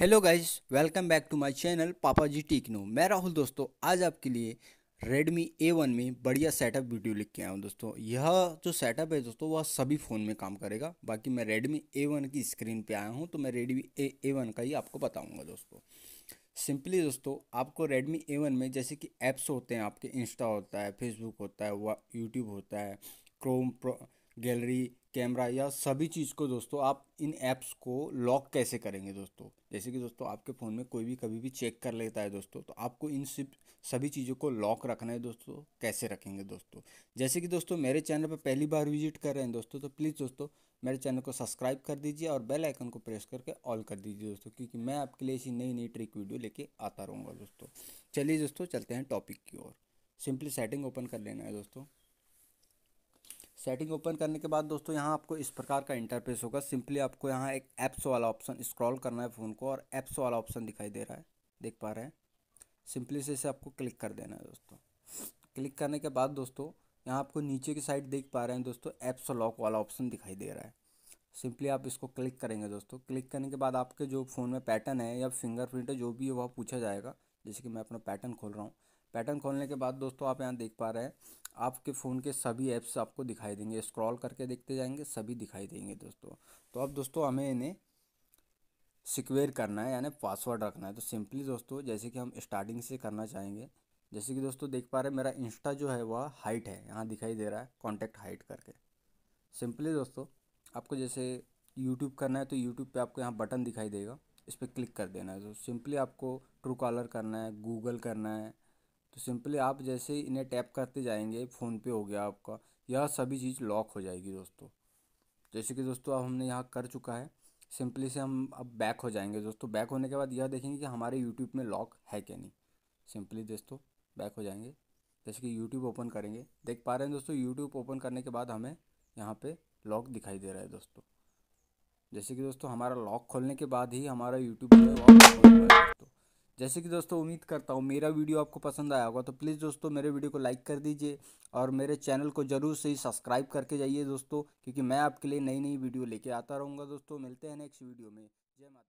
hello guys welcome back to my channel papa ji टीकनो मैं राहुल दोस्तों आज आपके लिए रेडमी ए वन में बढ़िया सेटअप वीडियो लिख के आया हूँ दोस्तों यह जो सेटअप है दोस्तों वह सभी फ़ोन में काम करेगा बाकी मैं रेडमी ए वन की स्क्रीन पे आया हूँ तो मैं रेडमी ए ए वन का ही आपको बताऊँगा दोस्तों सिंपली दोस्तों आपको रेडमी ए वन में जैसे कि ऐप्स होते हैं आपके इंस्टा होता है फेसबुक होता है वह यूट्यूब होता है क्रोम गैलरी कैमरा या सभी चीज़ को दोस्तों आप इन ऐप्स को लॉक कैसे करेंगे दोस्तों जैसे कि दोस्तों आपके फ़ोन में कोई भी कभी भी चेक कर लेता है दोस्तों तो आपको इन सभी चीज़ों को लॉक रखना है दोस्तों कैसे रखेंगे दोस्तों जैसे कि दोस्तों मेरे चैनल पर पहली बार विजिट कर रहे हैं दोस्तों तो प्लीज़ दोस्तों मेरे चैनल को सब्सक्राइब कर दीजिए और बेल आइकन को प्रेस करके ऑल कर दीजिए दोस्तों क्योंकि मैं आपके लिए ऐसी नई नई ट्रिक वीडियो लेके आता रहूँगा दोस्तों चलिए दोस्तों चलते हैं टॉपिक की ओर सिंपली सेटिंग ओपन कर लेना है दोस्तों सेटिंग ओपन करने के बाद दोस्तों यहाँ आपको इस प्रकार का इंटरफेस होगा सिंपली आपको यहाँ एक ऐप्स वाला ऑप्शन स्क्रॉल करना है फ़ोन को और ऐप्स वाला ऑप्शन दिखाई दे रहा है देख पा रहे हैं सिंपली से इसे आपको क्लिक कर देना है दोस्तों क्लिक करने के बाद दोस्तों यहाँ आपको नीचे की साइड देख पा रहे हैं दोस्तों ऐप्स लॉक वाला ऑप्शन दिखाई दे रहा है सिंपली आप इसको क्लिक करेंगे दोस्तों क्लिक करने के बाद आपके जो फ़ोन में पैटर्न है या फिंगरप्रिंट है जो भी है वह पूछा जाएगा जैसे कि मैं अपना पैटर्न खोल रहा हूँ पैटर्न खोलने के बाद दोस्तों आप यहाँ देख पा रहे हैं आपके फ़ोन के सभी ऐप्स आपको दिखाई देंगे स्क्रॉल करके देखते जाएंगे सभी दिखाई देंगे दोस्तों तो अब दोस्तों हमें इन्हें सिक्वेयर करना है यानी पासवर्ड रखना है तो सिंपली दोस्तों जैसे कि हम स्टार्टिंग से करना चाहेंगे जैसे कि दोस्तों देख पा रहे हैं मेरा इंस्टा जो है वह हाइट है यहाँ दिखाई दे रहा है कॉन्टैक्ट हाइट करके सिंपली दोस्तों आपको जैसे यूट्यूब करना है तो यूट्यूब पर आपको यहाँ बटन दिखाई देगा इस पर क्लिक कर देना है तो सिंपली आपको ट्रू कॉलर करना है गूगल करना है तो सिंपली आप जैसे ही इन्हें टैप करते जाएंगे फ़ोन पे हो गया आपका यह सभी चीज़ लॉक हो जाएगी दोस्तों जैसे कि दोस्तों अब हमने यहाँ कर चुका है सिंपली से हम अब बैक हो जाएंगे दोस्तों बैक होने के बाद यह देखेंगे कि हमारे यूट्यूब में लॉक है क्या नहीं सिंपली दोस्तों बैक हो जाएंगे जैसे कि यूट्यूब ओपन करेंगे देख पा रहे हैं दोस्तों यूट्यूब ओपन करने के बाद हमें यहाँ पर लॉक दिखाई दे रहा है दोस्तों जैसे कि दोस्तों हमारा लॉक खोलने के बाद ही हमारा यूट्यूब जैसे कि दोस्तों उम्मीद करता हूँ मेरा वीडियो आपको पसंद आया होगा तो प्लीज़ दोस्तों मेरे वीडियो को लाइक कर दीजिए और मेरे चैनल को ज़रूर से ही सब्सक्राइब करके जाइए दोस्तों क्योंकि मैं आपके लिए नई नई वीडियो लेके आता रहूँगा दोस्तों मिलते हैं नेक्स्ट वीडियो में जय माता